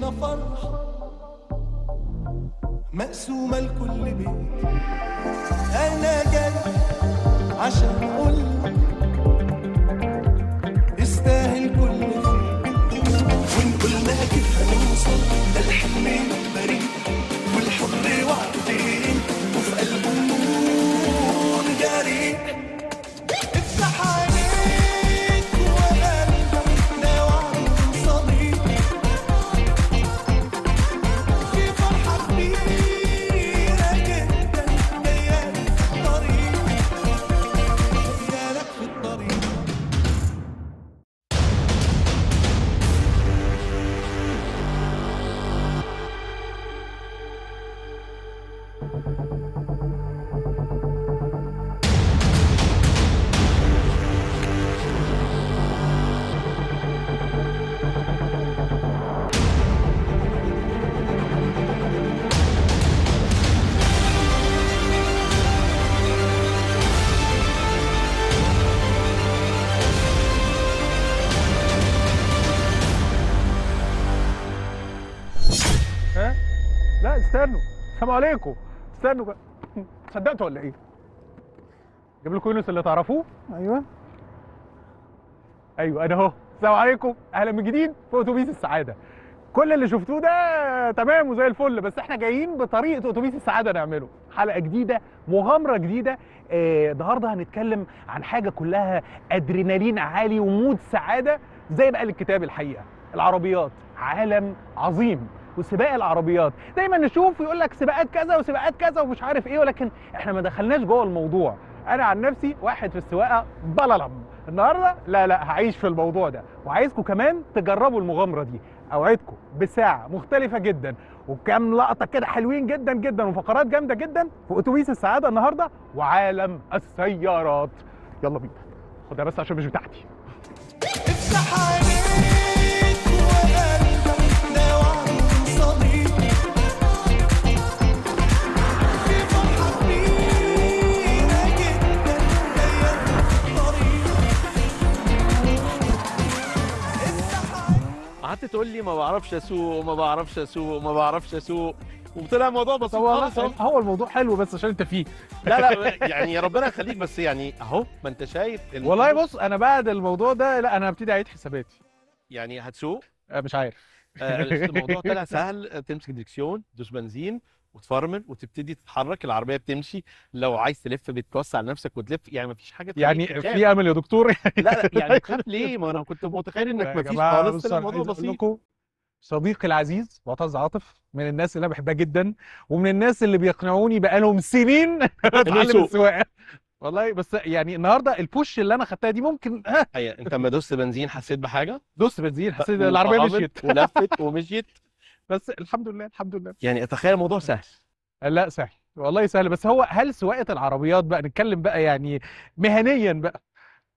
فينا فرحة مقسومة لكل بيت أنا جاي عشان أقولك استاهل كل خير ونقول لها كيف هنوصل ده الحلم يبقى استنوا السلام عليكم استنوا بقى صدقتوا ولا ايه؟ جاب لكم يونس اللي تعرفوه؟ ايوه ايوه انا اهو السلام عليكم اهلا من جديد في اتوبيس السعاده كل اللي شفتوه ده تمام وزي الفل بس احنا جايين بطريقه اتوبيس السعاده نعمله حلقه جديده مغامره جديده آه، النهارده آه هنتكلم عن حاجه كلها ادرينالين عالي ومود سعاده زي ما قال الكتاب الحقيقه العربيات عالم عظيم وسباق العربيات دايما نشوف يقول لك سباقات كذا وسباقات كذا ومش عارف ايه ولكن احنا ما دخلناش جوه الموضوع انا عن نفسي واحد في السواقه بللم النهارده لا لا هعيش في الموضوع ده وعايزكم كمان تجربوا المغامره دي اوعدكم بساعه مختلفه جدا وكام لقطه كده حلوين جدا جدا وفقرات جامده جدا في اتوبيس السعاده النهارده وعالم السيارات يلا بينا خدها بس عشان مش بتاعتي قعدت تقول لي ما بعرفش اسوق وما بعرفش اسوق وما بعرفش اسوق وطلع الموضوع بسيط هو هو الموضوع حلو بس عشان انت فيه لا لا يعني ربنا يخليك بس يعني اهو ما انت شايف والله بص انا بعد الموضوع ده لا انا هبتدي اعيد حساباتي يعني هتسوق؟ آه، مش عارف آه، الموضوع طلع سهل تمسك ديكسيون تدوس بنزين وتفرمل وتبتدي تتحرك العربيه بتمشي لو عايز تلف بتكوس على نفسك وتلف يعني مفيش حاجه يعني في امل يا دكتور لا لا يعني تخاف ليه ما انا كنت متخيل انك مفيش خالص الموضوع بسيط صديقي العزيز معتز عاطف من الناس اللي انا بحبها جدا ومن الناس اللي بيقنعوني بقالهم سنين اتعلم السواقه والله بس يعني النهارده البوش اللي انا خدتها دي ممكن ها أيوة، انت لما دوست بنزين حسيت بحاجه؟ دوست بنزين حسيت العربيه مشيت ولفت ومشيت بس الحمد لله الحمد لله يعني اتخيل الموضوع سهل لا سهل والله سهل بس هو هل سواقه العربيات بقى نتكلم بقى يعني مهنيا بقى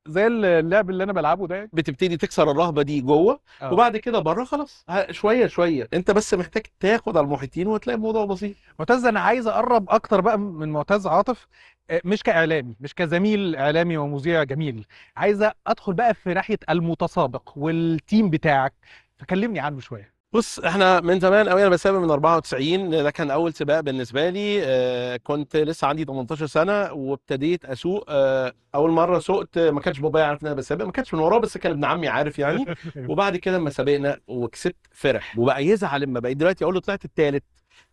زي اللعب اللي انا بلعبه ده بتبتدي تكسر الرهبه دي جوه أوه. وبعد كده بره خلاص شويه شويه انت بس محتاج تاخد على المحيطين وتلاقي الموضوع بسيط معتز انا عايز اقرب اكتر بقى من معتز عاطف آه، مش كاعلامي مش كزميل اعلامي ومذيع جميل عايز ادخل بقى في ناحيه المتسابق والتيم بتاعك فكلمني عنه شويه بص احنا من زمان قوي انا بسابق من 94 ده كان اول سباق بالنسبه لي آه، كنت لسه عندي 18 سنه وابتديت اسوق آه، اول مره سقت ما كانش بابا عارف ان انا بسابق ما كانش من وراه بس كان ابن عمي عارف يعني وبعد كده لما سابقنا وكسبت فرح وبقى يزعل لما بقيت دلوقتي اقول له طلعت الثالث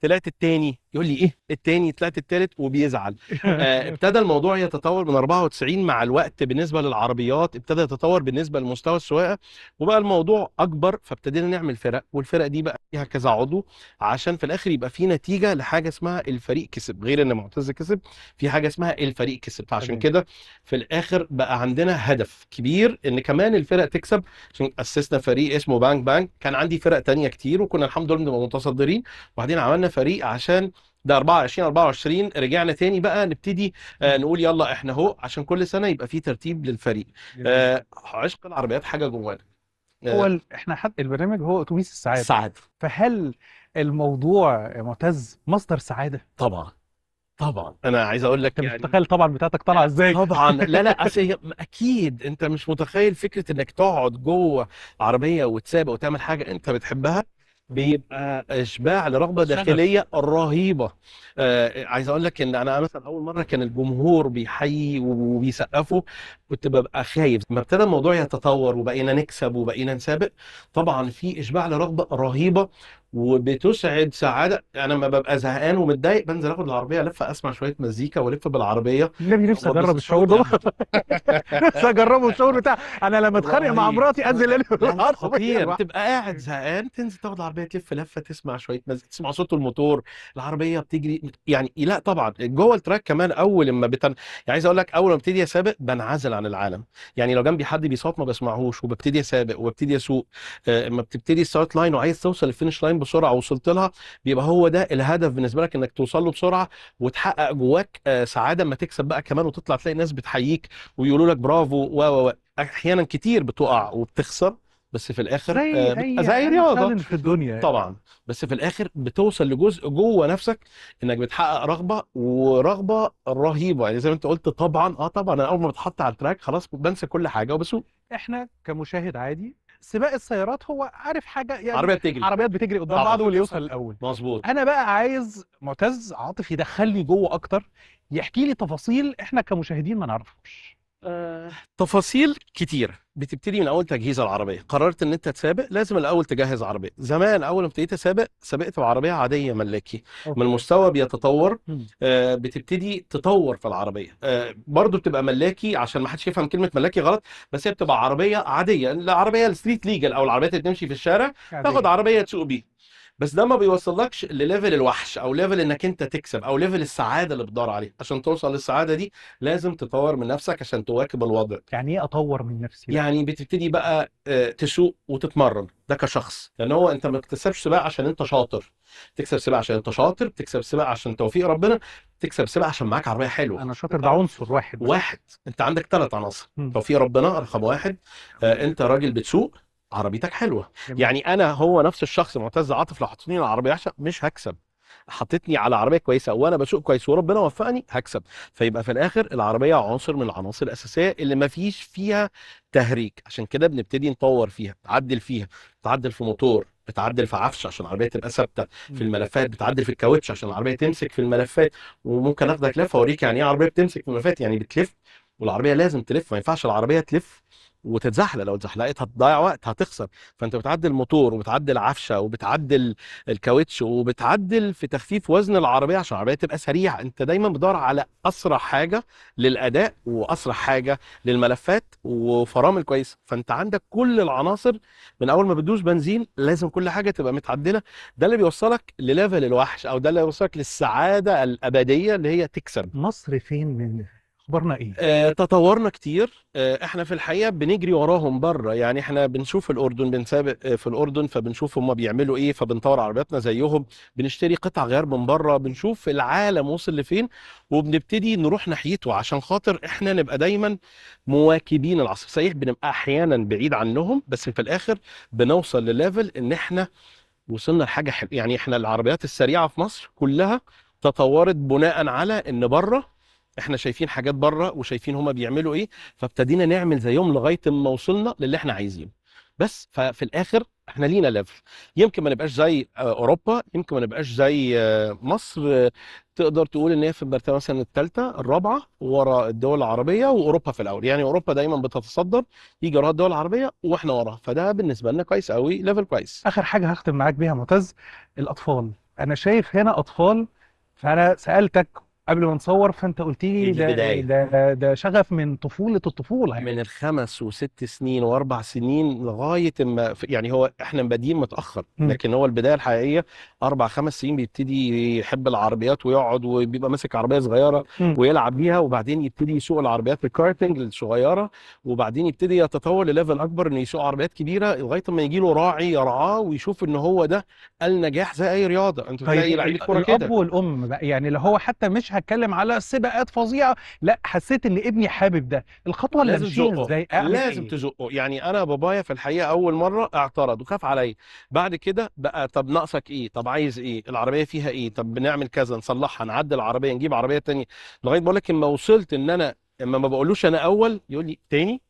طلعت الثاني يقول لي ايه التاني طلعت التالت وبيزعل آه، ابتدى الموضوع يتطور من 94 مع الوقت بالنسبه للعربيات ابتدى يتطور بالنسبه لمستوى السواقه وبقى الموضوع اكبر فابتدينا نعمل فرق والفرق دي بقى فيها كذا عضو عشان في الاخر يبقى في نتيجه لحاجه اسمها الفريق كسب غير ان معتز كسب في حاجه اسمها الفريق كسب فعشان كده في الاخر بقى عندنا هدف كبير ان كمان الفرق تكسب عشان اسسنا فريق اسمه بانك بانك كان عندي فرق تانية كتير وكنا الحمد لله بنبقى متصدرين وبعدين عملنا فريق عشان ده 24 24 رجعنا تاني بقى نبتدي آه، نقول يلا احنا اهو عشان كل سنه يبقى في ترتيب للفريق آه، عشق العربيات حاجه جوانا آه، هو احنا حد البرنامج هو اتوبيس السعاده السعاده فهل الموضوع معتز مصدر سعاده؟ طبعا طبعا انا عايز اقول لك انت يعني... مش متخيل طبعا بتاعتك طالعه ازاي طبعا لا لا اكيد انت مش متخيل فكره انك تقعد جوه عربيه وتسابق وتعمل حاجه انت بتحبها بيبقى اشباع لرغبه داخليه رهيبه آه عايز اقول لك ان انا مثلا اول مره كان الجمهور بيحيي وبيسقفوا كنت ببقى خايف لما ابتدى الموضوع يتطور وبقينا نكسب وبقينا نسابق طبعا في اشباع لرغبه رهيبه وبتسعد سعاده انا لما ببقى زهقان ومتضايق بنزل اخد العربيه الف اسمع شويه مزيكا والف بالعربيه النبي نفسي اجرب الشعور ده نفسي اجربه الشعور بتاع انا لما اتخانق مع مراتي انزل الف خطير تبقى قاعد زهقان تنزل تاخد العربيه تلف لفه تسمع شويه مزيكا تسمع صوت الموتور العربيه بتجري يعني لا طبعا جوه التراك كمان اول ما بتن... يعني عايز اقول لك اول ما ابتدي اسابق بنعزل عن العالم يعني لو جنبي حد بيصوت ما بسمعهوش وببتدي اسابق وببتدي اسوق اما آه، بتبتدي الستارت لاين وعايز توصل الفينش لاين بسرعه وصلت لها بيبقى هو ده الهدف بالنسبه لك انك توصل له بسرعه وتحقق جواك آه، سعاده اما تكسب بقى كمان وتطلع تلاقي ناس بتحييك ويقولوا لك برافو و و احيانا كتير بتقع وبتخسر بس في الاخر زي آه زي رياضه في الدنيا يعني. طبعا بس في الاخر بتوصل لجزء جوه نفسك انك بتحقق رغبه ورغبه رهيبه يعني زي ما انت قلت طبعا اه طبعا انا اول ما بتحط على التراك خلاص بنسى كل حاجه وبسوق احنا كمشاهد عادي سباق السيارات هو عارف حاجه يعني عربيات بتجري عربيات بتجري قدام بعض واللي يوصل الاول مظبوط انا بقى عايز معتز عاطف يدخلني جوه اكتر يحكي لي تفاصيل احنا كمشاهدين ما نعرفهاش آه، تفاصيل كتير بتبتدي من اول تجهيز العربيه قررت ان انت تسابق لازم الاول تجهز عربيه زمان اول ما ابتديت اسابق سابقت بعربيه عاديه ملاكي من مستوى بيتطور آه، بتبتدي تطور في العربيه آه، برضو بتبقى ملاكي عشان ما حدش يفهم كلمه ملاكي غلط بس هي بتبقى عربيه عاديه العربيه الستريت ليجل او العربيات اللي بتمشي في الشارع تاخد عربيه تسوق بيها بس ده ما بيوصلكش لليفل الوحش او ليفل انك انت تكسب او ليفل السعاده اللي بتدور عليه عشان توصل للسعاده دي لازم تطور من نفسك عشان تواكب الوضع يعني ايه اطور من نفسي يعني بتبتدي بقى آه، تسوق وتتمرن ده كشخص لان هو انت ما بتكسبش سباق عشان انت شاطر تكسب سباق عشان انت شاطر بتكسب سباق عشان توفيق ربنا تكسب سباق عشان معاك عربيه حلوه انا شاطر ده عنصر واحد واحد انت عندك ثلاث عناصر توفيق ربنا رقم واحد آه انت راجل بتسوق عربيتك حلوه جميل. يعني انا هو نفس الشخص معتز عاطف لو حطيتني على عربيه وحشه مش هكسب حطيتني على عربيه كويسه وانا بسوق كويس وربنا وفقني هكسب فيبقى في الاخر العربيه عنصر من العناصر الاساسيه اللي ما فيش فيها تهريج عشان كده بنبتدي نطور فيها تعدل فيها تعدل في موتور بتعدل في عفش عشان العربيه تبقى ثابته في الملفات بتعدل في الكاوتش عشان العربيه تمسك في الملفات وممكن اخدك لفه اوريك يعني ايه عربيه بتمسك في الملفات يعني بتلف والعربيه لازم تلف ما ينفعش العربيه تلف وتتزحلق لو اتزحلقت هتضيع وقت هتخسر فانت بتعدل موتور وبتعدل عفشه وبتعدل الكاوتش وبتعدل في تخفيف وزن العربيه عشان العربيه تبقى سريعه انت دايما بتدور على اسرع حاجه للاداء واسرع حاجه للملفات وفرامل كويسه فانت عندك كل العناصر من اول ما بتدوس بنزين لازم كل حاجه تبقى متعدله ده اللي بيوصلك لليفل الوحش او ده اللي بيوصلك للسعاده الابديه اللي هي تكسب مصر فين من اخبارنا ايه آه تطورنا كتير آه احنا في الحقيقه بنجري وراهم بره يعني احنا بنشوف الاردن بنسابق آه، في الاردن فبنشوف هم بيعملوا ايه فبنطور عربياتنا زيهم بنشتري قطع غيار من بره بنشوف العالم وصل لفين وبنبتدي نروح ناحيته عشان خاطر احنا نبقى دايما مواكبين العصر صحيح بنبقى احيانا بعيد عنهم بس في الاخر بنوصل لليفل ان احنا وصلنا لحاجه حلوه يعني احنا العربيات السريعه في مصر كلها تطورت بناء على ان بره احنا شايفين حاجات بره وشايفين هما بيعملوا ايه فابتدينا نعمل زيهم لغايه ما وصلنا للي احنا عايزينه بس ففي الاخر احنا لينا ليفل يمكن ما نبقاش زي آه، اوروبا يمكن ما نبقاش زي آه، مصر آه، تقدر تقول ان هي في المرتبه مثلا الثالثه الرابعه ورا الدول العربيه واوروبا في الاول يعني اوروبا دايما بتتصدر يجي وراها الدول العربيه واحنا وراها فده بالنسبه لنا كويس قوي ليفل كويس اخر حاجه هختم معاك بيها معتز الاطفال انا شايف هنا اطفال فانا سالتك قبل ما نصور فانت قلت لي ده, ده ده شغف من طفوله الطفوله يعني. من الخمس وست سنين واربع سنين لغايه ما يعني هو احنا بادئين متاخر لكن هو البدايه الحقيقيه اربع خمس سنين بيبتدي يحب العربيات ويقعد وبيبقى ماسك عربيه صغيره ويلعب بيها وبعدين يبتدي يسوق العربيات الكارتنج الصغيره وبعدين يبتدي يتطور لليفل اكبر انه يسوق عربيات كبيره لغايه ما يجي له راعي يرعاه ويشوف ان هو ده النجاح زي اي رياضه انت طيب لعيب كوره كده الاب والام بقى يعني اللي هو حتى مش هتكلم على سباقات فظيعه لا حسيت ان ابني حابب ده الخطوه اللي مشيها ازاي لازم إيه؟ تزقه يعني انا بابايا في الحقيقه اول مره اعترض وخاف عليا بعد كده بقى طب ناقصك ايه طب عايز ايه العربيه فيها ايه طب بنعمل كذا نصلحها نعدل العربيه نجيب عربيه ثانيه لغايه بقول لك ما وصلت ان انا اما ما بقولوش انا اول يقول لي تاني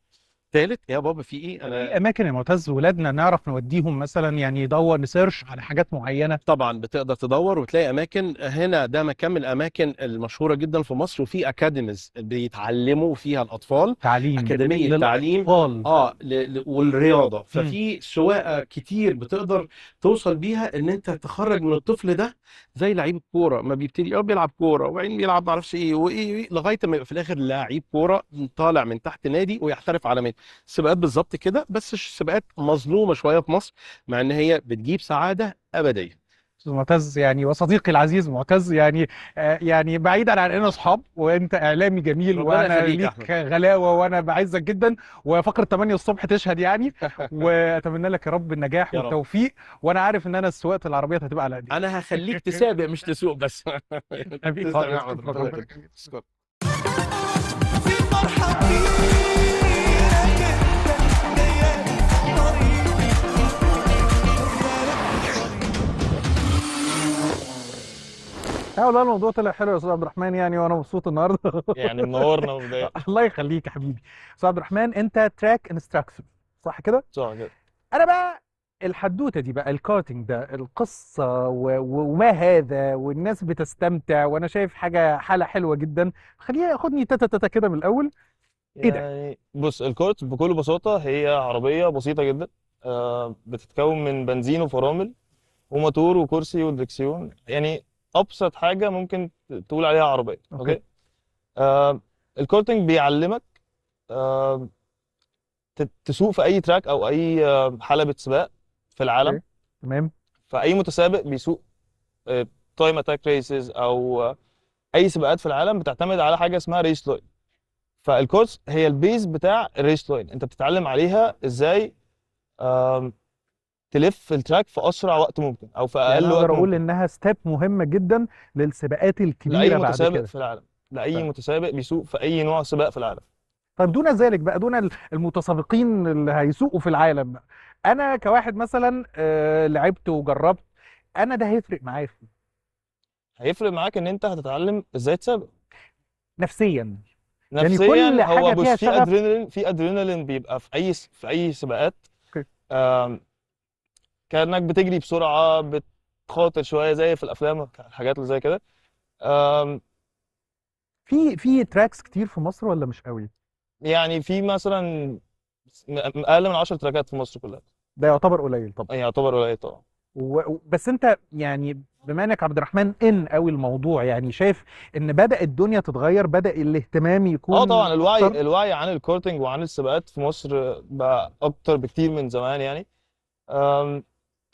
ثالث يا بابا في ايه انا في اماكن يا معتز ولادنا نعرف نوديهم مثلا يعني يدور نسيرش على حاجات معينه طبعا بتقدر تدور وتلاقي اماكن هنا ده مكان من الاماكن المشهوره جدا في مصر وفي اكاديميز بيتعلموا فيها الاطفال تعليم اكاديميه تعليم اه ل... ل... والرياضه ففي سواقه كتير بتقدر توصل بيها ان انت تخرج من الطفل ده زي لعيب كوره ما بيبتدي اه بيلعب كوره وبعدين بيلعب معرفش ايه وايه إيه، لغايه ما يبقى في الاخر لعيب كوره طالع من تحت نادي ويحترف عالميا سباقات بالظبط كده بس سباقات مظلومه شويه في مصر مع ان هي بتجيب سعاده ابديه استاذ معتز يعني وصديقي العزيز معتز يعني آه يعني بعيدا عن اننا اصحاب وانت اعلامي جميل وانا ليك غلاوه وانا بعزك جدا وفقره 8 الصبح تشهد يعني واتمنى لك يا رب النجاح يا والتوفيق رب. وانا عارف ان انا سواقه العربيات هتبقى على قدي انا هخليك تسابق مش تسوق بس في مرحب لا والله الموضوع طلع حلو يا استاذ عبد الرحمن يعني وانا مبسوط النهارده يعني منورنا وبدايه الله يخليك يا حبيبي استاذ عبد الرحمن انت تراك انستراكتور صح كده؟ صح كده انا بقى الحدوته دي بقى الكارتنج ده القصه وما هذا والناس بتستمتع وانا شايف حاجه حاله حلوه جدا خليني اخدني تاتا تاتا كده من الاول ايه ده؟ يعني بص الكارت بكل بساطه هي عربيه بسيطه جدا آه، بتتكون من بنزين وفرامل وموتور وكرسي ودركسيون يعني ابسط حاجه ممكن تقول عليها عربيه اوكي, أوكي. آه الكورتنج بيعلمك آه تسوق في اي تراك او اي آه، حلبه سباق في العالم تمام فاي متسابق بيسوق تايم اتاك ريسز او آه، اي سباقات في العالم بتعتمد على حاجه اسمها ريس لاين فالكورس هي البيز بتاع الريس لاين انت بتتعلم عليها ازاي تلف التراك في اسرع وقت ممكن او في يعني اقل يعني وقت اقدر اقول انها ستيب مهمه جدا للسباقات الكبيره لأي بعد متسابق كده. في العالم لاي ف... طيب. متسابق بيسوق في اي نوع سباق في العالم طيب دون ذلك بقى دون المتسابقين اللي هيسوقوا في العالم بقى. انا كواحد مثلا آه، لعبت وجربت انا ده هيفرق معايا في إيه؟ هيفرق معاك ان انت هتتعلم ازاي تسابق نفسيا يعني نفسيا يعني كل هو حاجه فيها في ادرينالين في ادرينالين بيبقى في اي في اي سباقات okay. كانك بتجري بسرعه بتخاطر شويه زي في الافلام الحاجات اللي زي كده في في تراكس كتير في مصر ولا مش قوي يعني في مثلا اقل من 10 تراكات في مصر كلها ده يعتبر قليل طبعا يعني يعتبر قليل طبعا و... بس انت يعني بما انك عبد الرحمن ان قوي الموضوع يعني شايف ان بدا الدنيا تتغير بدا الاهتمام يكون اه طبعا الوعي أكتر. الوعي عن الكورتنج وعن السباقات في مصر بقى اكتر بكتير من زمان يعني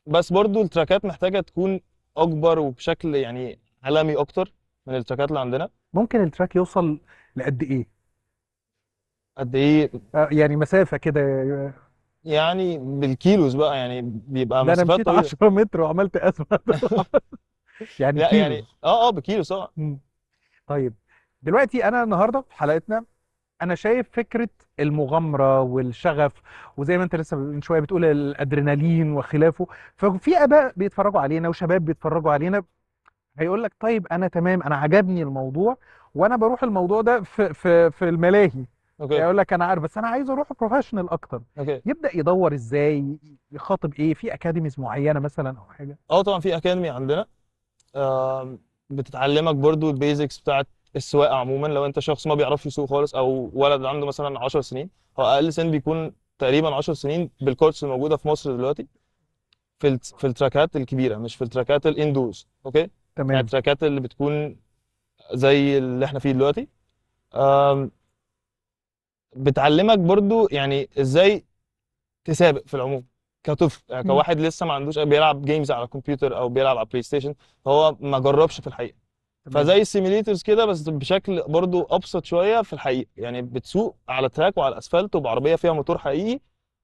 بس برضو التراكات محتاجه تكون اكبر وبشكل يعني عالمي اكتر من التراكات اللي عندنا ممكن التراك يوصل لقد ايه قد ايه آه، يعني مسافه كده يعني بالكيلوز بقى يعني بيبقى ده انا مسافات مشيت طويله 10 متر وعملت ازمه يعني لا يعني اه اه بكيلوز اه طيب دلوقتي انا النهارده في حلقتنا انا شايف فكره المغامره والشغف وزي ما انت لسه من شويه بتقول الادرينالين وخلافه ففي اباء بيتفرجوا علينا وشباب بيتفرجوا علينا هيقول لك طيب انا تمام انا عجبني الموضوع وانا بروح الموضوع ده في في في الملاهي اوكي يقول لك انا عارف بس انا عايز اروح بروفيشنال اكتر أوكي. يبدا يدور ازاي يخاطب ايه في اكاديميز معينه مثلا او حاجه اه طبعا في اكاديمي عندنا بتتعلمك برضو البيزكس بتاعت السواقه عموما لو انت شخص ما بيعرفش يسوق خالص او ولد عنده مثلا 10 سنين هو اقل سن بيكون تقريبا 10 سنين بالكورس الموجوده في مصر دلوقتي في في التراكات الكبيره مش في التراكات الاندوز اوكي تمام يعني التراكات اللي بتكون زي اللي احنا فيه دلوقتي بتعلمك برضو يعني ازاي تسابق في العموم كطفل يعني كواحد لسه ما عندوش بيلعب جيمز على الكمبيوتر او بيلعب على بلاي ستيشن فهو ما جربش في الحقيقه فزي السيميليترز كده بس بشكل برضو ابسط شويه في الحقيقه يعني بتسوق على تراك وعلى اسفلت وبعربيه فيها موتور حقيقي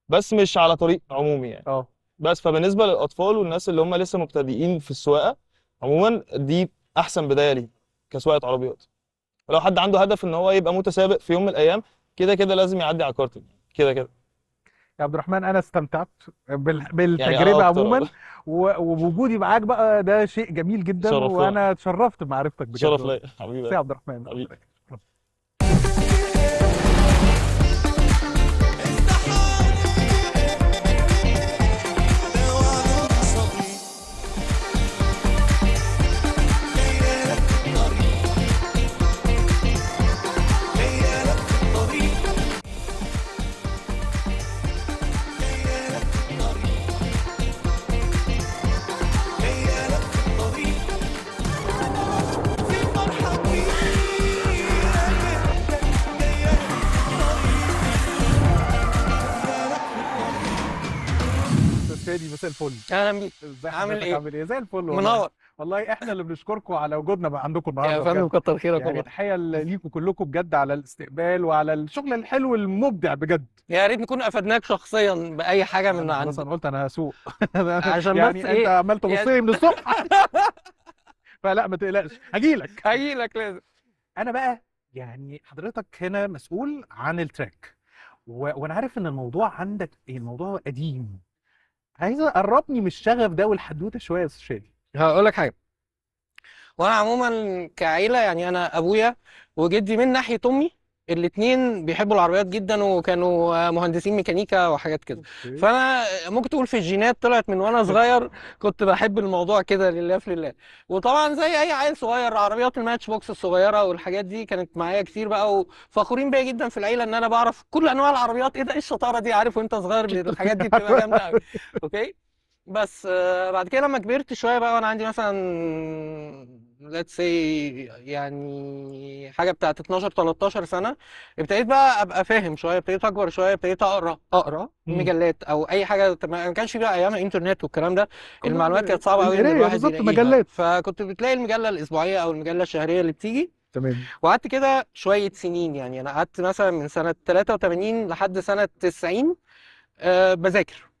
بس مش على طريق عمومي يعني اه بس فبالنسبه للاطفال والناس اللي هم لسه مبتدئين في السواقه عموما دي احسن بدايه ليه كسواقه عربيات لو حد عنده هدف ان هو يبقى متسابق في يوم من الايام كده كده لازم يعدي على كارتنج كده كده يا عبد الرحمن انا استمتعت بالتجربه يعني آه، عموما ووجودي معاك بقى ده شيء جميل جدا وانا اتشرفت بمعرفتك بجد شرف لي حبيبي يا عبد الرحمن حبيبي. سيدي مساء الفل اهلا بيك عامل ايه عامل ايه زي الفل والله منور والله احنا اللي بنشكركم على وجودنا بقى عندكم النهارده يا فندم كتر خيرك يعني والله تحيه ليكم كلكم بجد على الاستقبال وعلى الشغل الحلو المبدع بجد يا ريت نكون افدناك شخصيا باي حاجه من عندنا مثلا قلت انا هسوق عشان يعني بس انت إيه؟ عمال تبص يعني من الصبح فلا ما تقلقش هجيلك لك لك لازم انا بقى يعني حضرتك هنا مسؤول عن التراك و... وانا عارف ان الموضوع عندك الموضوع قديم عايز قربني من الشغف ده والحدوته شويه يا استاذ شادي هقول لك حاجه وانا عموما كعيله يعني انا ابويا وجدي من ناحيه امي الاثنين بيحبوا العربيات جدا وكانوا مهندسين ميكانيكا وحاجات كده أوكي. فانا ممكن تقول في الجينات طلعت من وانا صغير كنت بحب الموضوع كده لله في لله وطبعا زي اي عيل صغير عربيات الماتش بوكس الصغيره والحاجات دي كانت معايا كتير بقى وفخورين بيا جدا في العيله ان انا بعرف كل انواع العربيات ايه ده ايه الشطاره دي عارف وانت صغير الحاجات دي بتبقى جامده قوي اوكي بس آه، بعد كده لما كبرت شويه بقى وانا عندي مثلا let's say يعني حاجه بتاعت 12 13 سنه ابتديت بقى ابقى فاهم شويه ابتديت اكبر شويه ابتديت اقرا اقرا مم. مجلات او اي حاجه ما كانش بقى ايام الانترنت والكلام ده المعلومات كانت صعبه قوي بالظبط مجلات فكنت بتلاقي المجله الاسبوعيه او المجله الشهريه اللي بتيجي تمام وقعدت كده شويه سنين يعني انا قعدت مثلا من سنه 83 لحد سنه 90 أه بذاكر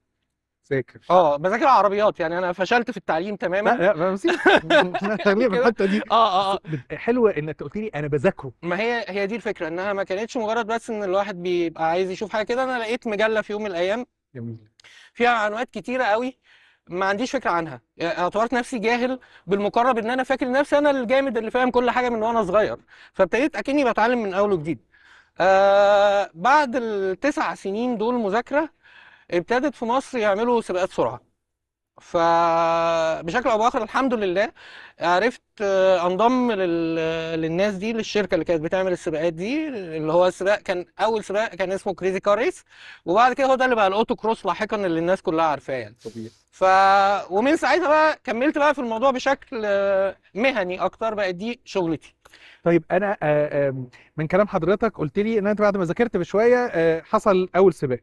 ذاكر اه بذاكر عربيات يعني انا فشلت في التعليم تماما لا لا بسيب خلينا في الحته دي اه اه, آه. حلوه انك قلت لي انا بذاكره ما هي هي دي الفكره انها ما كانتش مجرد بس ان الواحد بيبقى عايز يشوف حاجه كده انا لقيت مجله في يوم من الايام جميل فيها عنوانات كتيره قوي ما عنديش فكره عنها يعني اعتبرت نفسي جاهل بالمقرب ان انا فاكر نفسي انا الجامد اللي فاهم كل حاجه من وانا صغير فابتديت اكني بتعلم من اول وجديد آه بعد التسع سنين دول مذاكره ابتدت في مصر يعملوا سباقات سرعه فبشكل او باخر الحمد لله عرفت آه، انضم لل... للناس دي للشركه اللي كانت بتعمل السباقات دي اللي هو السباق كان اول سباق كان اسمه كريزي كار ريس وبعد كده هو ده اللي بقى الاوتو كروس لاحقا اللي الناس كلها عارفاه يعني ف ومن ساعتها بقى كملت بقى في الموضوع بشكل آه، مهني اكتر بقت دي شغلتي طيب انا آه، من كلام حضرتك قلت لي ان انت بعد ما ذاكرت بشويه حصل اول سباق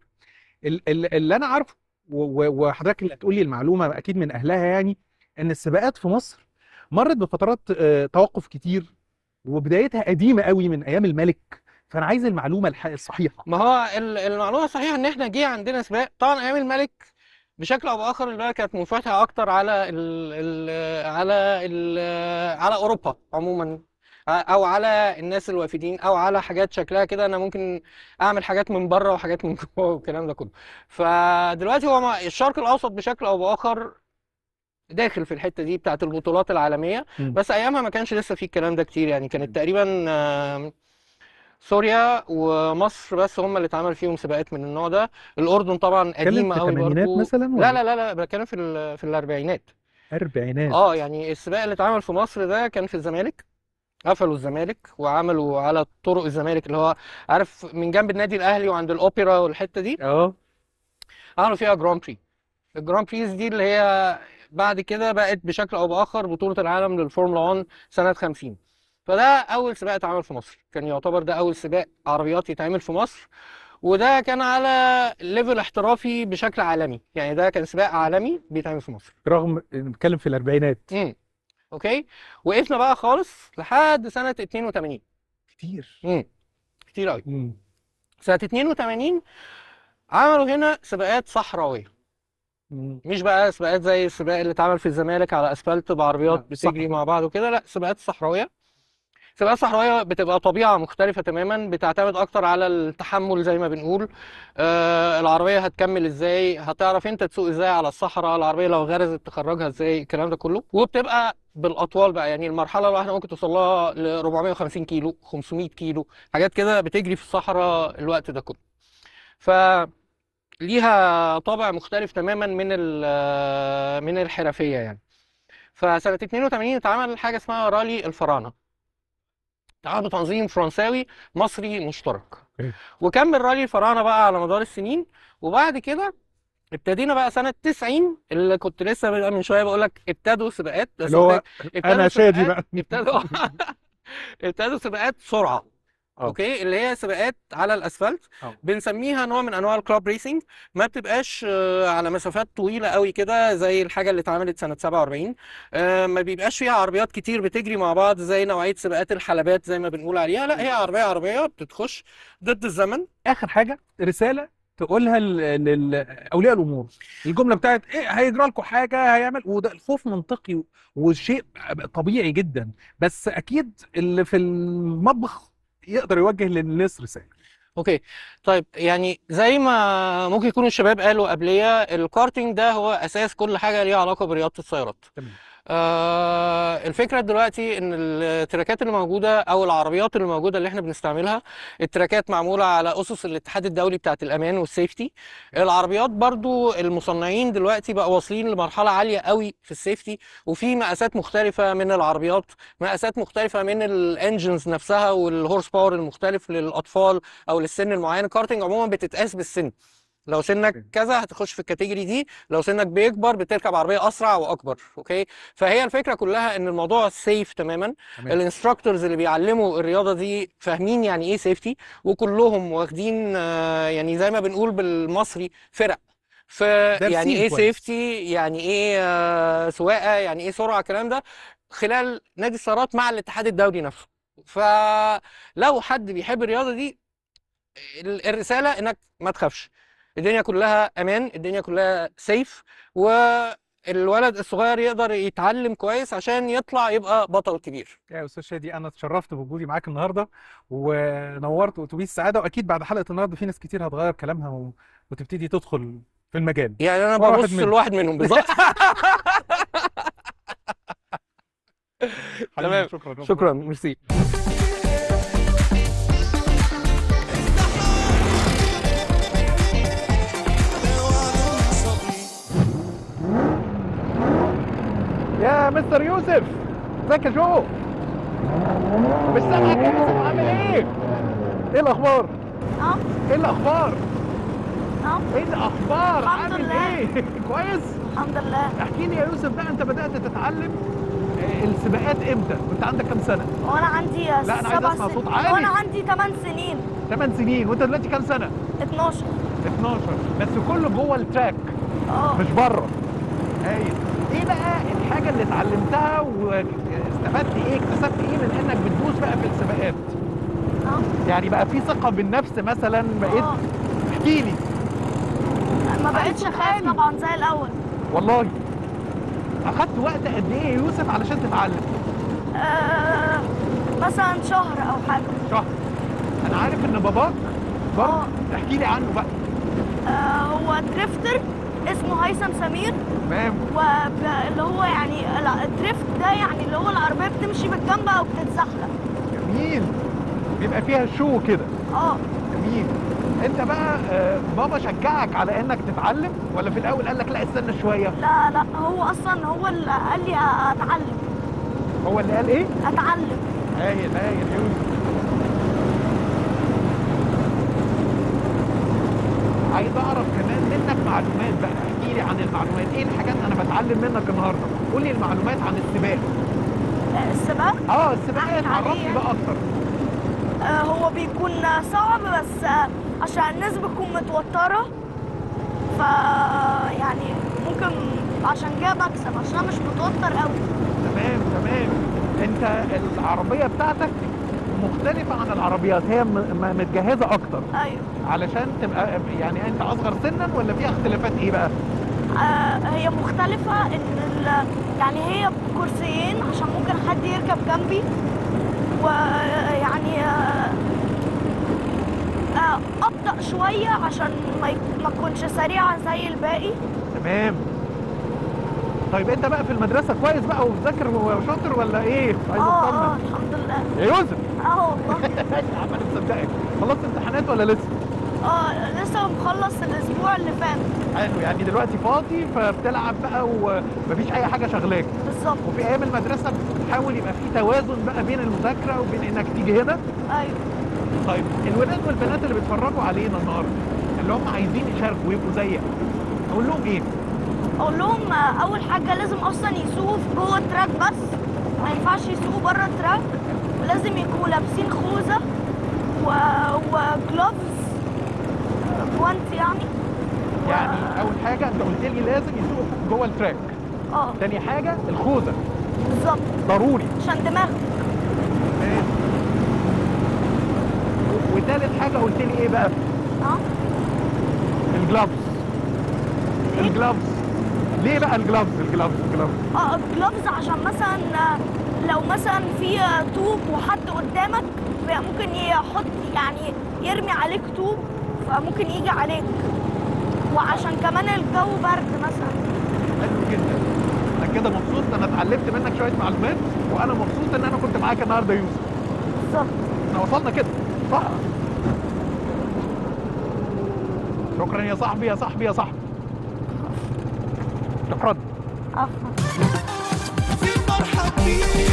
اللي انا عارفه وحضرتك اللي هتقول لي المعلومه اكيد من اهلها يعني ان السباقات في مصر مرت بفترات آه، توقف كتير وبدايتها قديمه قوي من ايام الملك فانا عايز المعلومه الصحيحه ما هو المعلومه الصحيحه ان احنا جه عندنا سباق طبعا ايام الملك بشكل او باخر اللي كانت منفتحه اكتر على الـ الـ على الـ على اوروبا عموما او على الناس الوافدين او على حاجات شكلها كده انا ممكن اعمل حاجات من بره وحاجات من جوه والكلام ده كله فدلوقتي هو الشرق الاوسط بشكل او باخر داخل في الحته دي بتاعت البطولات العالميه بس ايامها ما كانش لسه في الكلام ده كتير يعني كانت تقريبا سوريا ومصر بس هم اللي اتعمل فيهم سباقات من النوع ده الاردن طبعا قديمه قوي برضه الثمانينات مثلا ولا؟ لا لا لا بتكلم في في الاربعينات اربعينات اه يعني السباق اللي اتعمل في مصر ده كان في الزمالك قفلوا الزمالك وعملوا على طرق الزمالك اللي هو عارف من جنب النادي الاهلي وعند الاوبرا والحته دي اه عملوا فيها جراند بري الجراند بريز دي اللي هي بعد كده بقت بشكل او باخر بطوله العالم للفورمولا 1 سنه 50 فده اول سباق اتعمل في مصر كان يعتبر ده اول سباق عربيات يتعمل في مصر وده كان على ليفل احترافي بشكل عالمي يعني ده كان سباق عالمي بيتعمل في مصر رغم نتكلم في الاربعينات امم اوكي وقفنا بقى خالص لحد سنه 82 كتير امم كتير قوي سنه 82 عملوا هنا سباقات صحراويه مش بقى سباقات زي السباق اللي اتعمل في الزمالك على اسفلت بعربيات بتجري مع بعض وكده لا سباقات صحراويه السباحه الصحراويه بتبقى طبيعه مختلفه تماما بتعتمد اكتر على التحمل زي ما بنقول آه العربيه هتكمل ازاي هتعرف انت تسوق ازاي على الصحراء العربيه لو غرزت تخرجها ازاي الكلام ده كله وبتبقى بالاطوال بقى يعني المرحله الواحده ممكن توصل لها ل 450 كيلو 500 كيلو حاجات كده بتجري في الصحراء الوقت ده كله ف ليها طابع مختلف تماما من من الحرفيه يعني فسنه 82 اتعمل حاجه اسمها رالي الفراعنه اتحاد تنظيم فرنساوي مصري مشترك إيه. وكمل رالي الفراعنه بقى على مدار السنين وبعد كده ابتدينا بقى سنه 90 اللي كنت لسه بقى من شويه بقول لك ابتدوا سباقات بس اللي هو انا شادي بقى ابتدوا ابتدوا سباقات سرعه أوه. اوكي اللي هي سباقات على الاسفلت أوه. بنسميها نوع من انواع الكلاب ريسنج ما بتبقاش آه، على مسافات طويله قوي كده زي الحاجه اللي اتعملت سنه 47 آه، ما بيبقاش فيها عربيات كتير بتجري مع بعض زي نوعيه سباقات الحلبات زي ما بنقول عليها لا هي عربيه عربيه بتخش ضد الزمن اخر حاجه رساله تقولها لاولياء الامور الجمله بتاعت ايه هيجرى لكم حاجه هيعمل وده الخوف منطقي وشيء طبيعي جدا بس اكيد اللي في المطبخ يقدر يوجه للناس رساله اوكي طيب يعني زي ما ممكن يكون الشباب قالوا قبليه الكارتينج ده هو اساس كل حاجه ليها علاقه برياضه السيارات تمام آه الفكره دلوقتي ان التراكات اللي موجوده او العربيات اللي موجوده اللي احنا بنستعملها التراكات معموله على اسس الاتحاد الدولي بتاعه الامان والسيفتي العربيات برضو المصنعين دلوقتي بقوا واصلين لمرحله عاليه قوي في السيفتي وفي مقاسات مختلفه من العربيات مقاسات مختلفه من الانجنز نفسها والهورس باور المختلف للاطفال او للسن المعين الكارتنج عموما بتتقاس بالسن لو سنك كذا هتخش في الكاتيجوري دي لو سنك بيكبر بتركب عربيه اسرع واكبر اوكي فهي الفكره كلها ان الموضوع سيف تماما الانستراكتورز اللي بيعلموا الرياضه دي فاهمين يعني ايه سيفتي وكلهم واخدين آه، يعني زي ما بنقول بالمصري فرق ف يعني إيه, يعني ايه سيفتي يعني ايه سواقه يعني ايه سرعه الكلام ده خلال نادي السيارات مع الاتحاد الدولي نفسه فلو حد بيحب الرياضه دي الرساله انك ما تخافش الدنيا كلها امان الدنيا كلها سيف والولد الصغير يقدر يتعلم كويس عشان يطلع يبقى بطل كبير يا استاذ شادي انا اتشرفت بوجودي معاك النهارده ونورت اتوبيس سعاده واكيد بعد حلقه النهارده في ناس كتير هتغير كلامها وتبتدي تدخل في المجال يعني انا ببص لواحد منهم بالظبط تمام شكرا شكرا ميرسي مستر يوسف ازيك يا جو مش سامعك يا يوسف عامل ايه ايه الاخبار اه ايه الاخبار اه ايه الاخبار عامل لله. ايه كويس الحمد لله احكي لي يا يوسف بقى انت بدات تتعلم آه، السباقات امتى كنت عندك كام سنه وانا عندي لا انا عايز اسمع صوت عالي وانا عندي 8 سنين 8 سنين وانت دلوقتي كام سنه 12 12 بس كله جوه التراك اه مش بره هايل ايه بقى الحاجه اللي اتعلمتها واستفدت ايه اكتسبت ايه من انك بتدوس بقى في السباقات اه يعني بقى في ثقه بالنفس مثلا بقيت اه. احكي لي ما بقتش خايف طبعا زي الاول والله اخدت وقت قد ايه يا يوسف علشان تتعلم آه مثلا شهر او حاجه شهر انا عارف ان باباك برضه اه. احكي لي عنه بقى آه هو درفتر اسمه هيثم سمير تمام واللي هو يعني الدريفت ده يعني اللي هو العربيه بتمشي بالجنب او بتتزحلق جميل بيبقى فيها شو كده اه جميل انت بقى آه، بابا شجعك على انك تتعلم ولا في الاول قال لك لا استنى شويه لا لا هو اصلا هو اللي قال لي اتعلم هو اللي قال ايه اتعلم هايل هايل يوسف عايز اعرف معلومات بقى احكي لي عن المعلومات ايه الحاجات انا بتعلم منك النهارده قول لي المعلومات عن السباق السباق اه السباق اتعرفت بقى اكتر آه هو بيكون صعب بس آه عشان الناس بتكون متوتره ف يعني ممكن عشان كده بكسب عشان مش متوتر قوي تمام تمام انت العربيه بتاعتك مختلفه عن العربيات هي متجهزه اكتر ايوه علشان تبقى يعني انت اصغر سنا ولا فيها اختلافات ايه بقى؟ آه، هي مختلفه ان يعني هي كرسيين عشان ممكن حد يركب جنبي ويعني آه، آه، ابطا شويه عشان ما اكونش سريعه زي الباقي تمام طيب انت بقى في المدرسه كويس بقى ومذاكر وشاطر ولا ايه؟ عايز اه الحمد لله يا يوسف اه والله عمال تصدقك خلصت امتحانات ولا لسه؟ اه لسه مخلص الاسبوع اللي فات حلو يعني دلوقتي فاضي فبتلعب بقى ومفيش اي حاجه شغلاك بالظبط وفي ايام المدرسه بتحاول يبقى في توازن بقى بين المذاكره وبين انك تيجي هنا ايوه طيب الولاد والبنات اللي بيتفرجوا علينا النهارده اللي هم عايزين يشاركوا ويبقوا زيك اقول لهم ايه؟ اقول لهم آه، اول حاجه لازم اصلا يسوقوا جوه التراك بس ما ينفعش يسوقوا بره التراك لازم يكونوا لابسين خوذة و... وجلوفز جوانت أه، يعني و... يعني أول حاجة أنت قلت لي لازم يسوقوا جوه التراك اه تاني حاجة الخوذة بالظبط ضروري عشان دماغك وتالت حاجة قلت لي إيه بقى؟ اه الجلوفز إيه؟ الجلوفز ليه بقى الجلوفز الجلوفز الجلوفز اه الجلوفز عشان مثلا آه، لو مثلا في طوب وحد قدامك ممكن يحط يعني يرمي عليك طوب فممكن يجي عليك وعشان كمان الجو برد مثلا حلو جدا انا كده مبسوط انا اتعلمت منك شويه معلومات وانا مبسوط ان انا كنت معاك النهارده يوسف بالظبط احنا وصلنا كده صح شكرا يا صاحبي يا صاحبي يا صاحبي شكرا عفوا في مرحب بيك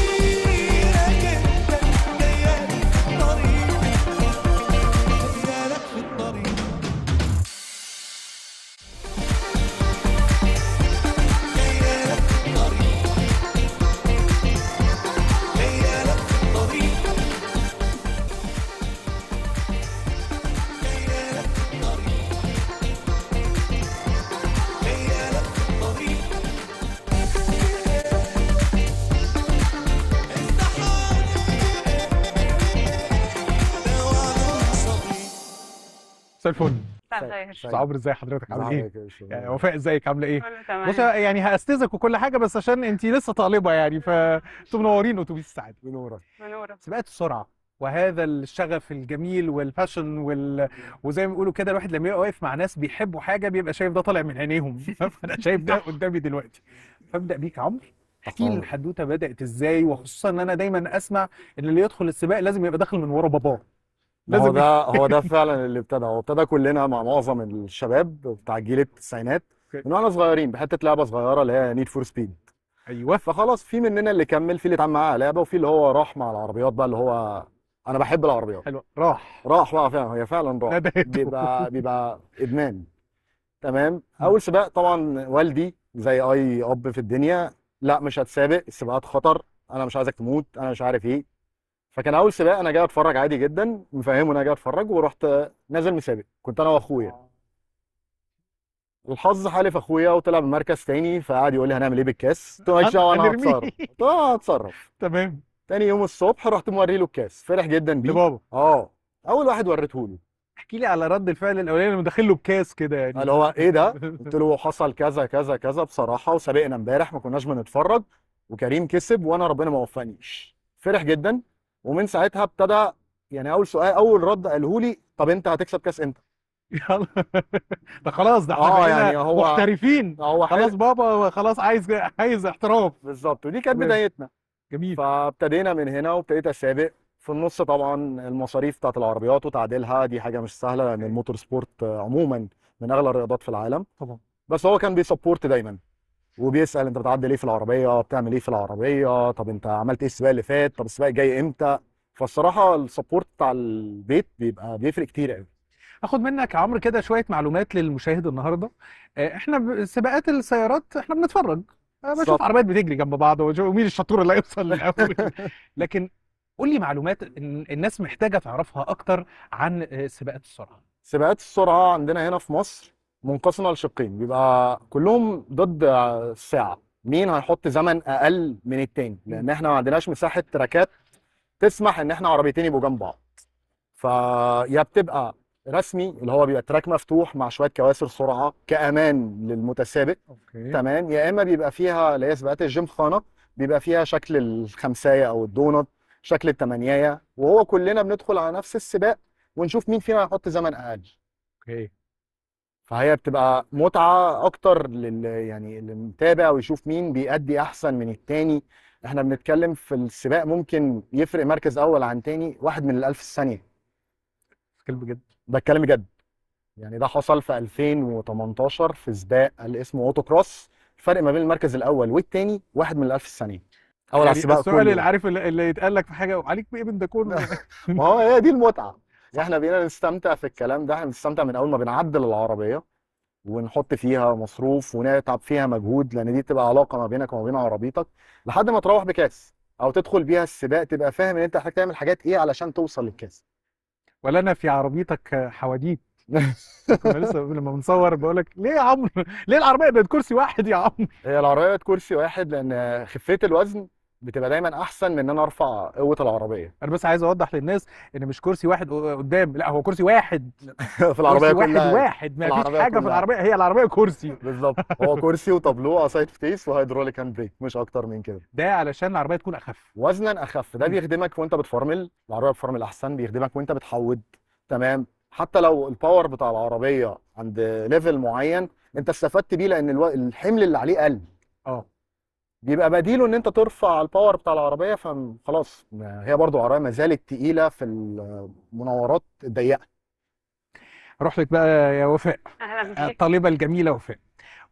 خير استاذ طيب. عمرو ازي حضرتك عامل ايه؟ يعني وفاء ازيك عامله ايه؟ بص يعني هاستاذك وكل حاجه بس عشان انت لسه طالبه يعني فانتم منورين اتوبيس السعاده منوره منوره سباقات السرعه وهذا الشغف الجميل والباشن وال... وزي ما بيقولوا كده الواحد لما يبقى واقف مع ناس بيحبوا حاجه بيبقى شايف ده طالع من عينيهم فانا شايف ده قدامي دلوقتي فابدا بيك عمرو احكي لي الحدوته بدات ازاي وخصوصا ان انا دايما اسمع ان اللي يدخل السباق لازم يبقى داخل من ورا باباه لازم هو ده هو ده فعلا اللي ابتدى هو ابتدى كلنا مع معظم الشباب بتاع جيل التسعينات من واحنا صغيرين بحته لعبه صغيره اللي هي نيد فور سبيد ايوه فخلاص في مننا اللي كمل في اللي اتعامل معاها لعبه وفي اللي هو راح مع العربيات بقى اللي هو انا بحب العربيات حلو راح راح بقى فعلا هي فعلا راح إيه بيبقى بيبقى ادمان تمام اول سباق طبعا والدي زي اي اب في الدنيا لا مش هتسابق السباقات خطر انا مش عايزك تموت انا مش عارف ايه فكان اول سباق انا جاي اتفرج عادي جدا مفهمه ان انا جاي اتفرج ورحت نازل مسابق كنت انا واخويا آه. الحظ حالف اخويا وطلع بمركز تاني فقعد يقول لي هنعمل ايه بالكاس قلت له ماشي انا هتصرف قلت له آه، هتصرف تمام تاني يوم الصبح رحت موري له الكاس فرح جدا بيه لبابا اه اول واحد وريته له احكي لي على رد الفعل الاولاني لما داخل له بكاس كده يعني اللي هو ايه ده؟ قلت له حصل كذا كذا كذا بصراحه وسابقنا امبارح ما كناش بنتفرج وكريم كسب وانا ربنا ما وفقنيش فرح جدا ومن ساعتها ابتدى يعني اول سؤال اول رد قاله لي طب انت هتكسب كاس امتى؟ يلا ده خلاص ده احنا اه يعني هو محترفين هو خلاص بابا خلاص عايز عايز احتراف بالظبط ودي كانت بدايتنا جميل فابتدينا من هنا وابتديت اسابق في النص طبعا المصاريف بتاعت العربيات وتعديلها دي حاجه مش سهله لان الموتور سبورت عموما من اغلى الرياضات في العالم طبعا بس هو كان بيسبورت دايما وبيسال انت بتعدي ليه في العربيه بتعمل ايه في العربيه طب انت عملت ايه السباق اللي فات طب السباق الجاي امتى فالصراحه السبورت بتاع البيت بيبقى بيفرق كتير قوي اخد منك عمرو كده شويه معلومات للمشاهد النهارده آه، احنا سباقات السيارات احنا بنتفرج آه، بشوف عربيات بتجري جنب بعض ومين الشطور اللي هيوصل الاول لكن قول لي معلومات الناس محتاجه تعرفها اكتر عن آه، سباقات السرعه سباقات السرعه عندنا هنا في مصر منقسمه لشقين بيبقى كلهم ضد الساعه مين هيحط زمن اقل من التاني لان احنا ما عندناش مساحه تراكات تسمح ان احنا عربيتين يبقوا جنب بعض فيا بتبقى رسمي اللي هو بيبقى تراك مفتوح مع شويه كواسر سرعه كامان للمتسابق أوكي. تمام يا اما بيبقى فيها اللي هي سباقات الجيم خانه بيبقى فيها شكل الخمسايه او الدونت شكل الثمانيه وهو كلنا بندخل على نفس السباق ونشوف مين فينا هيحط زمن اقل اوكي فهي بتبقى متعه اكتر لل يعني اللي متابع ويشوف مين بيأدي احسن من التاني احنا بنتكلم في السباق ممكن يفرق مركز اول عن تاني واحد من الالف الثانيه بتكلم بجد بتكلم بجد يعني ده حصل في 2018 في سباق اللي اسمه اوتو كروس الفرق ما بين المركز الاول والتاني واحد من الالف الثانيه اول يعني على السباق السؤال اللي عارف اللي يتقال لك في حاجه وعليك بايه من ده كله ما هو هي دي المتعه يعني احنا بقينا نستمتع في الكلام ده احنا بنستمتع من اول ما بنعدل العربيه ونحط فيها مصروف ونتعب فيها مجهود لان دي تبقى علاقه ما بينك وما بين عربيتك لحد ما تروح بكاس او تدخل بيها السباق تبقى فاهم ان انت محتاج تعمل حاجات ايه علشان توصل للكاس ولا انا في عربيتك حواديت كنا لسه لما بنصور بقول لك ليه يا عمرو ليه العربيه بقت كرسي واحد يا عمرو هي العربيه بقت كرسي واحد لان خفه الوزن بتبقى دايما احسن من ان انا ارفع قوه العربيه انا بس عايز اوضح للناس ان مش كرسي واحد قدام لا هو كرسي واحد في العربيه كرسي كلها واحد واحد ما فيش حاجه كلها. في العربيه هي العربيه كرسي بالظبط هو كرسي وطابلوه سايد فيس وهيدروليك هاند بريك مش اكتر من كده ده علشان العربيه تكون اخف وزنا اخف ده بيخدمك وانت بتفرمل العربيه بتفرمل احسن بيخدمك وانت بتحود تمام حتى لو الباور بتاع العربيه عند ليفل معين انت استفدت بيه لان الحمل اللي عليه قل اه بيبقى بديله ان انت ترفع الباور بتاع العربيه فخلاص هي برضو عربيه ما زالت تقيله في المناورات الضيقه اروح لك بقى يا وفاء الطالبه الجميله وفاء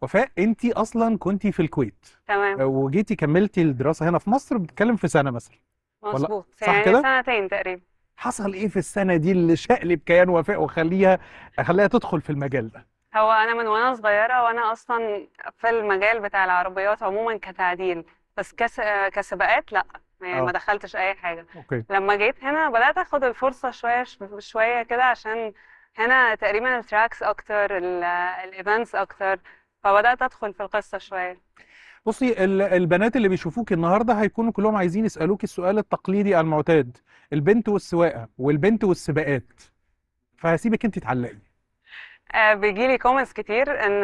وفاء انت اصلا كنت في الكويت تمام آه، وجيتي كملتي الدراسه هنا في مصر بتتكلم في سنه مثلا مظبوط صح يعني كده سنتين تقريبا حصل ايه في السنه دي اللي شقلب كيان وفاء وخليها خليها تدخل في المجال ده هو انا من وانا صغيره وانا اصلا في المجال بتاع العربيات عموما كتعديل بس كس... كسباقات لا يعني ما دخلتش اي حاجه أوكي. لما جيت هنا بدات اخد الفرصه شويه شويه كده عشان هنا تقريبا التراكس اكتر الايفنتس اكتر فبدات ادخل في القصه شويه بصي البنات اللي بيشوفوك النهارده هيكونوا كلهم عايزين يسالوك السؤال التقليدي المعتاد البنت والسواقه والبنت والسباقات فهسيبك انت تعلقي آه، بيجي لي كومنتس كتير ان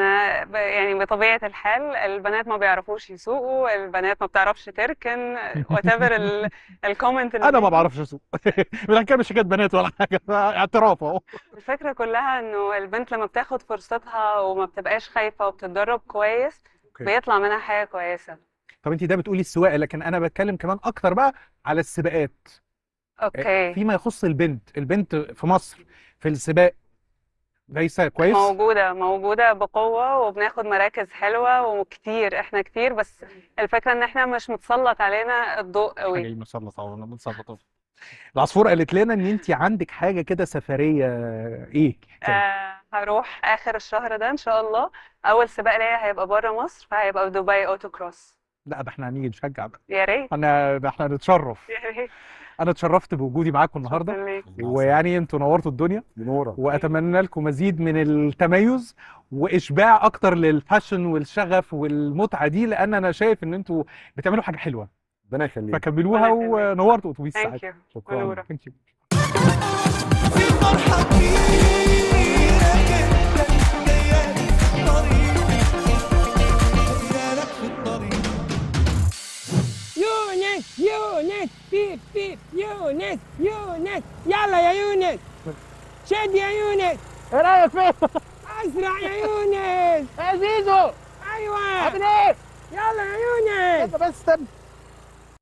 يعني بطبيعه الحال البنات ما بيعرفوش يسوقوا البنات ما بتعرفش تركن وات ايفر الكومنت انا ما بعرفش اسوق كان مش حكايه بنات ولا حاجه اعتراف اهو الفكره كلها انه البنت لما بتاخد فرصتها وما بتبقاش خايفه وبتتدرب كويس okay. بيطلع منها حاجه كويسه طب انت ده بتقولي السواقه لكن انا بتكلم كمان اكتر بقى على السباقات آه، اوكي okay. فيما يخص البنت البنت في مصر في السباق ليس كويس موجودة موجودة بقوة وبناخد مراكز حلوة وكتير احنا كتير بس الفكرة ان احنا مش متسلط علينا الضوء قوي حاجة مسلط او متسلط العصفور قالت لنا ان انت عندك حاجة كده سفرية ايه؟ آه هروح اخر الشهر ده ان شاء الله اول سباق ليا هيبقى بره مصر فهيبقى في دبي اوتو كروس لا ده احنا هنيجي نشجع بقى يا ريت احنا احنا هنتشرف يا ريت انا اتشرفت بوجودي معاكم النهارده ويعني انتوا نورتوا الدنيا نورة. واتمنى لكم مزيد من التميز واشباع اكتر للفاشن والشغف والمتعه دي لان انا شايف ان انتوا بتعملوا حاجه حلوه ربنا يخليك فكملوها ونورتوا اتوبيس سعيد شكرا في يونس يونس يلا يا يونس شد يا يونس ايه رايك فيه؟ اسرع يا يونس يا زيزو ايوه ابنك يلا يا يونس بس استنى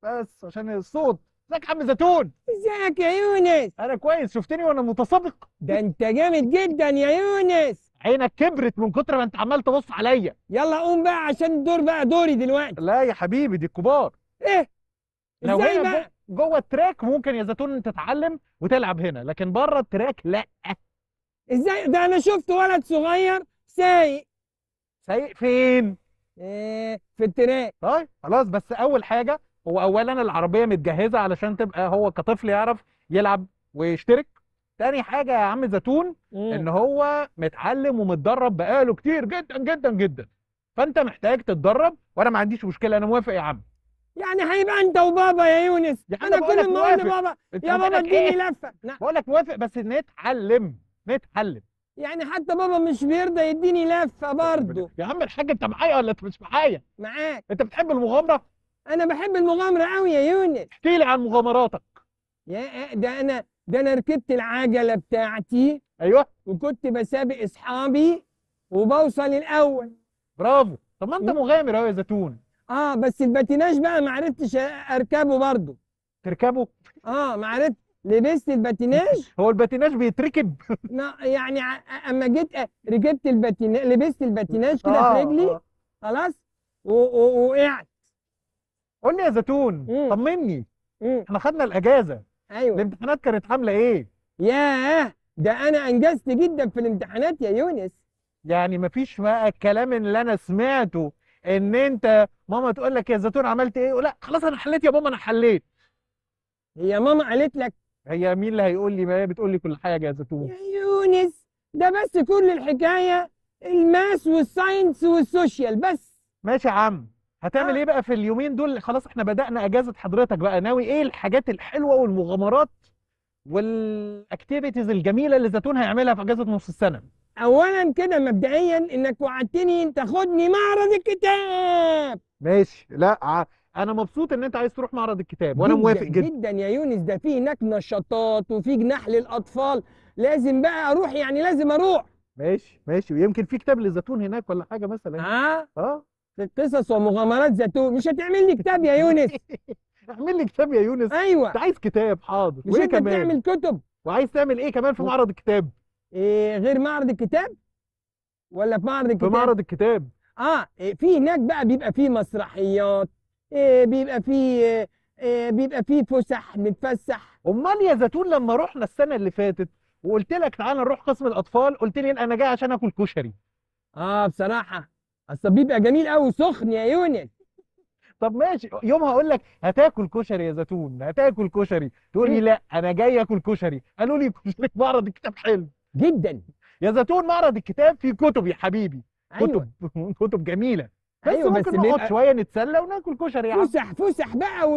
بس عشان الصوت ازيك يا عم زيتون ازيك يا يونس انا كويس شفتني وانا متسابق ده انت جامد جدا يا يونس عينك كبرت من كتر ما انت عمال تبص عليا يلا قوم بقى عشان الدور بقى دوري دلوقتي لا يا حبيبي دي الكبار ايه لو ازاي بقى جوه التراك ممكن يا زيتون تتعلم وتلعب هنا لكن بره التراك لا ازاي ده انا شفت ولد صغير سايق سايق فين؟ ايه في التراك طيب خلاص بس اول حاجه هو اولا العربيه متجهزه علشان تبقى هو كطفل يعرف يلعب ويشترك تاني حاجه يا عم زيتون ان هو متعلم ومتدرب بقاله كتير جدا جدا جدا فانت محتاج تتدرب وانا ما عنديش مشكله انا موافق يا عم يعني هيبقى انت وبابا يا يونس يعني انا كل ما اقول لبابا يا بابا اديني إيه؟ لفه بقول لك موافق بس نتعلم نتعلم يعني حتى بابا مش بيرضى يديني لفه برضه يا عم الحاج انت معايا ولا انت مش معايا معاك انت بتحب المغامره انا بحب المغامره قوي يا يونس احكي لي عن مغامراتك يا ده انا ده انا ركبت العجله بتاعتي ايوه وكنت بسابق اصحابي وبوصل الاول برافو طب ما انت مغامر اهو يا زيتون اه بس الباتيناج بقى ما عرفتش اركبه برضه تركبه اه ما عرفت لبست الباتيناج هو الباتيناج بيتركب يعني اما جيت ركبت الباتيناج لبست الباتيناج كده آه في رجلي آه. خلاص ووقعت قول لي يا زيتون طمني احنا خدنا الاجازه ايوه الامتحانات كانت عامله ايه ياه ده انا انجزت جدا في الامتحانات يا يونس يعني مفيش بقى الكلام اللي انا سمعته ان انت ماما تقول لك يا زيتون عملت ايه لا خلاص انا حليت يا ماما انا حليت هي ماما قالت لك هي مين اللي هيقول لي ما هي بتقول لي كل حاجه يا زيتون يا يونس ده بس كل الحكايه الماس والساينس والسوشيال بس ماشي يا عم هتعمل آه. ايه بقى في اليومين دول خلاص احنا بدأنا اجازة حضرتك بقى ناوي ايه الحاجات الحلوة والمغامرات والاكتيفيتيز الجميلة اللي زيتون هيعملها في اجازة نص السنة اولا كده مبدئيا انك وعدتني تاخدني معرض الكتاب ماشي لا انا مبسوط ان انت عايز تروح معرض الكتاب وانا جداً موافق جدا جدا يا يونس ده في هناك نشاطات وفي جناح للاطفال لازم بقى اروح يعني لازم اروح ماشي ماشي ويمكن في كتاب للزيتون هناك ولا حاجه مثلا ها اه قصص ومغامرات زيتون مش هتعمل لي كتاب يا يونس اعمل لي كتاب يا يونس ايوه انت عايز كتاب حاضر مش انت كمان؟ بتعمل كتب وعايز تعمل ايه كمان في معرض الكتاب إيه غير معرض الكتاب ولا في معرض الكتاب في معرض الكتاب اه إيه، في هناك بقى بيبقى فيه مسرحيات إيه بيبقى فيه إيه بيبقى فيه فسح نتفسح امال يا زتون لما رحنا السنه اللي فاتت وقلت لك تعالى نروح قسم الاطفال قلت لي انا جاي عشان اكل كشري اه بصراحه اصل بيبقى جميل قوي سخن يا يونس طب ماشي يوم هقول لك هتاكل كشري يا زتون هتاكل كشري تقول لي إيه؟ لا انا جاي اكل كشري قالوا لي كشري معرض الكتاب حلو جدا يا زيتون معرض الكتاب فيه كتب يا حبيبي أيوة. كتب أيوة. كتب جميله بس أيوة ممكن بس نقعد شويه نتسلى وناكل كشري يعني فسح فسح بقى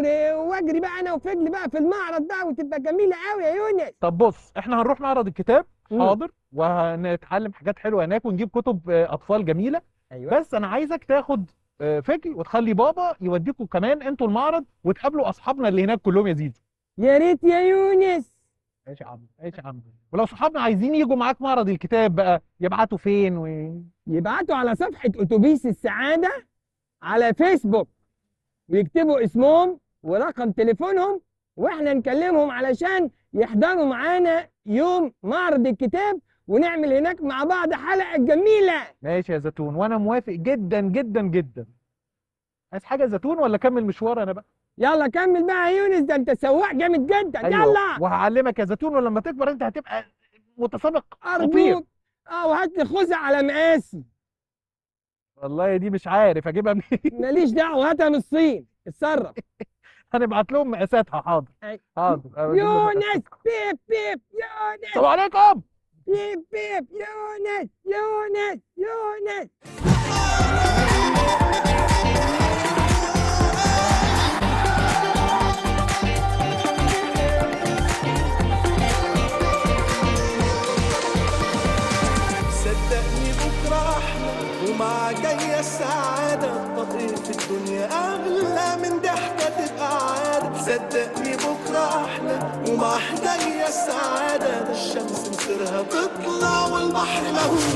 واجري بقى انا وفجل بقى في المعرض ده وتبقى جميله قوي يا يونس طب بص احنا هنروح معرض الكتاب حاضر وهنتعلم حاجات حلوه هناك ونجيب كتب آه، اطفال جميله أيوة. بس انا عايزك تاخد آه، فجل وتخلي بابا يوديكم كمان انتوا المعرض وتقابلوا اصحابنا اللي هناك كلهم يا زيزو يا ريت يا يونس ماشي يا عم ماشي يا عم ولو صحابنا عايزين يجوا معاك معرض الكتاب بقى يبعتوا فين و... يبعتوا على صفحه اتوبيس السعاده على فيسبوك ويكتبوا اسمهم ورقم تليفونهم واحنا نكلمهم علشان يحضروا معانا يوم معرض الكتاب ونعمل هناك مع بعض حلقه جميله ماشي يا زيتون وانا موافق جدا جدا جدا عايز حاجه زيتون ولا اكمل مشوار انا بقى يلا كمل بقى يا يونس ده انت سواق جامد جدا أيوه. يلا وهعلمك يا زيتون ولما تكبر انت هتبقى متسابق ارجوك اه وهات لي خوذه على مقاسي والله دي مش عارف اجيبها منين ماليش دعوه هاتها من الصين اتصرف هنبعت لهم مقاساتها حاضر حاضر يونس بيب بيب يونس السلام عليكم بيب بيب يونس يونس يونس صدقني بكرة أحلى ومع حدايا السعادة ده الشمس مصيرها تطلع والبحر مهوش